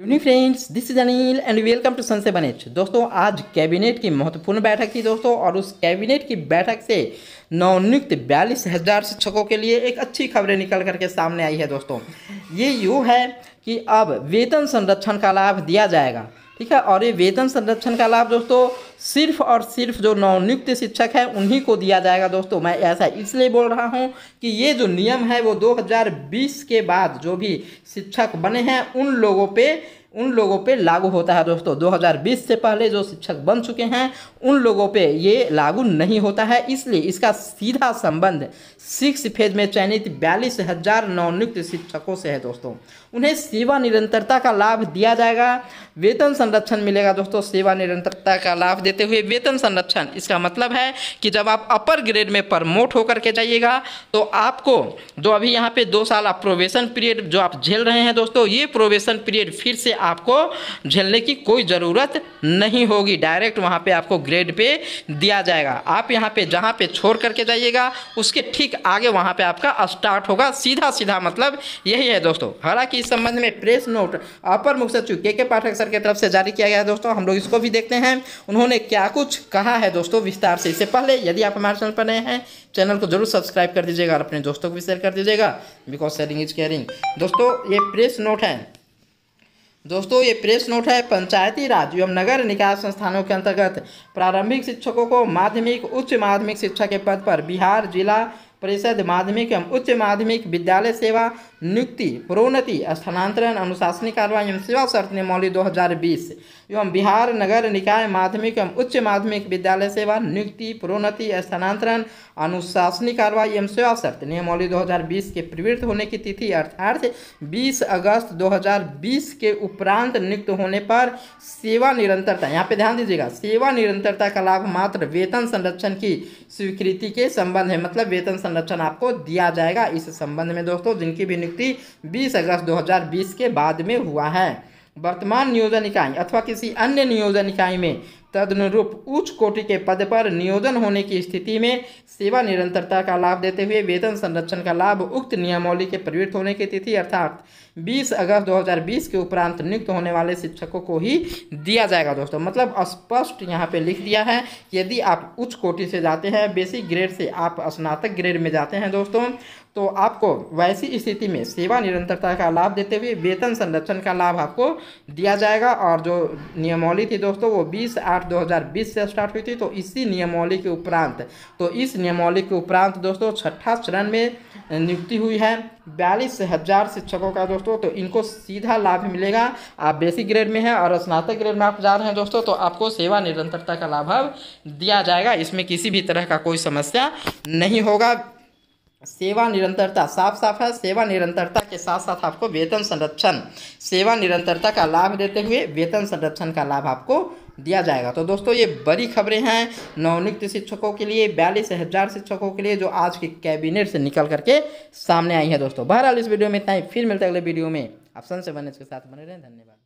uni friends this is Anil and welcome to सनसे बनेच दोस्तों आज कैबिनेट की महत्वपूर्ण बैठक थी दोस्तों और उस कैबिनेट की बैठक से नवनियुक्त बयालीस हजार शिक्षकों के लिए एक अच्छी खबरें निकल करके सामने आई है दोस्तों ये यूँ है कि अब वेतन संरक्षण का लाभ दिया जाएगा ठीक है और ये वेतन संरक्षण का लाभ दोस्तों सिर्फ और सिर्फ जो नवनियुक्त शिक्षक है उन्हीं को दिया जाएगा दोस्तों मैं ऐसा इसलिए बोल रहा हूँ कि ये जो नियम है वो 2020 के बाद जो भी शिक्षक बने हैं उन लोगों पे उन लोगों पे लागू होता है दोस्तों 2020 से पहले जो शिक्षक बन चुके हैं उन लोगों पे ये लागू नहीं होता है इसलिए इसका सीधा संबंध सिक्स फेज में चयनित बयालीस हजार नवनियुक्त शिक्षकों से है दोस्तों उन्हें सेवा निरंतरता का लाभ दिया जाएगा वेतन संरक्षण मिलेगा दोस्तों सेवा निरंतरता का लाभ देते हुए वेतन संरक्षण इसका मतलब है कि जब आप अपर ग्रेड में प्रमोट होकर के जाइएगा तो आपको जो अभी यहाँ पे दो साल आप प्रोवेशन पीरियड जो आप झेल रहे हैं दोस्तों ये प्रोवेशन पीरियड फिर से आपको झेलने की कोई ज़रूरत नहीं होगी डायरेक्ट वहाँ पे आपको ग्रेड पे दिया जाएगा आप यहाँ पे जहाँ पे छोड़ करके जाइएगा उसके ठीक आगे वहाँ पे आपका स्टार्ट होगा सीधा सीधा मतलब यही है दोस्तों हालांकि इस संबंध में प्रेस नोट अपर मुख्य सचिव के के पाठक सर की तरफ से जारी किया गया है दोस्तों हम लोग इसको भी देखते हैं उन्होंने क्या कुछ कहा है दोस्तों विस्तार से इससे पहले यदि आप हमारे चैनल पर नए हैं चैनल को जरूर सब्सक्राइब कर दीजिएगा और अपने दोस्तों को भी शेयर कर दीजिएगा बिकॉज शेयरिंग इज केयरिंग दोस्तों ये प्रेस नोट है दोस्तों ये प्रेस नोट है पंचायती राज एवं नगर निकाय संस्थानों के अंतर्गत प्रारंभिक शिक्षकों को माध्यमिक उच्च माध्यमिक शिक्षा के पद पर बिहार जिला परिषद माध्यमिक एवं उच्च माध्यमिक विद्यालय सेवा नियुक्ति प्रोन्नति स्थानांतरण अनुशासनिक कार्रवाई एवं सेवा शर्त नियमावली 2020 एवं बिहार नगर निकाय माध्यमिक एवं उच्च माध्यमिक विद्यालय सेवा नियुक्ति प्रोन्नति स्थानांतरण अनुशासनिक कार्रवाई एवं सेवा शर्त नियमावली 2020 के प्रवृत्त होने की तिथि अर्थात 20 अगस्त 2020 के उपरांत नियुक्त होने पर सेवा निरंतरता यहाँ पे ध्यान दीजिएगा सेवा निरंतरता का लाभ मात्र वेतन संरक्षण की स्वीकृति के संबंध है मतलब वेतन संरक्षण आपको दिया जाएगा इस संबंध में दोस्तों जिनकी भी नियुक्ति 20 अगस्त 2020 के बाद में हुआ है वर्तमान नियोजन इकाई अथवा किसी अन्य नियोजन इकाई में तदनुरूप उच्च कोटि के पद पर नियोजन होने की स्थिति में सेवा निरंतरता का लाभ देते हुए वेतन संरक्षण का लाभ उक्त नियमावली के प्रवृत्त होने की तिथि अर्थात 20 अगस्त 2020 के उपरांत नियुक्त होने वाले शिक्षकों को ही दिया जाएगा दोस्तों मतलब स्पष्ट यहाँ पे लिख दिया है यदि आप उच्च कोटि से जाते हैं बेसिक ग्रेड से आप स्नातक ग्रेड में जाते हैं दोस्तों तो आपको वैसी स्थिति में सेवा निरंतरता का लाभ देते हुए वेतन संरक्षण का लाभ आपको दिया जाएगा और जो नियमावली थी दोस्तों वो बीस आठ 2020 से स्टार्ट हुई थी तो इसी नियमावली के उपरांत तो इस नियमावली के उपरांत दोस्तों छठा चरण में नियुक्ति हुई है बयालीस हज़ार शिक्षकों का दोस्तों तो इनको सीधा लाभ मिलेगा आप बेसिक ग्रेड में हैं और स्नातक ग्रेड में आप जा रहे हैं दोस्तों तो आपको सेवा निरंतरता का लाभ दिया जाएगा इसमें किसी भी तरह का कोई समस्या नहीं होगा सेवा निरंतरता साफ साफ है सेवा निरंतरता के साथ साथ आपको वेतन संरक्षण सेवा निरंतरता का लाभ देते हुए वेतन संरक्षण का लाभ आपको दिया जाएगा तो दोस्तों ये बड़ी खबरें हैं नवनियुक्त शिक्षकों के लिए बयालीस हज़ार शिक्षकों के लिए जो आज के कैबिनेट से निकल करके सामने आई है दोस्तों बहरहाल इस वीडियो में इतना ही फिर मिलते हैं अगले वीडियो में आप सन से बने इसके साथ बने रहें धन्यवाद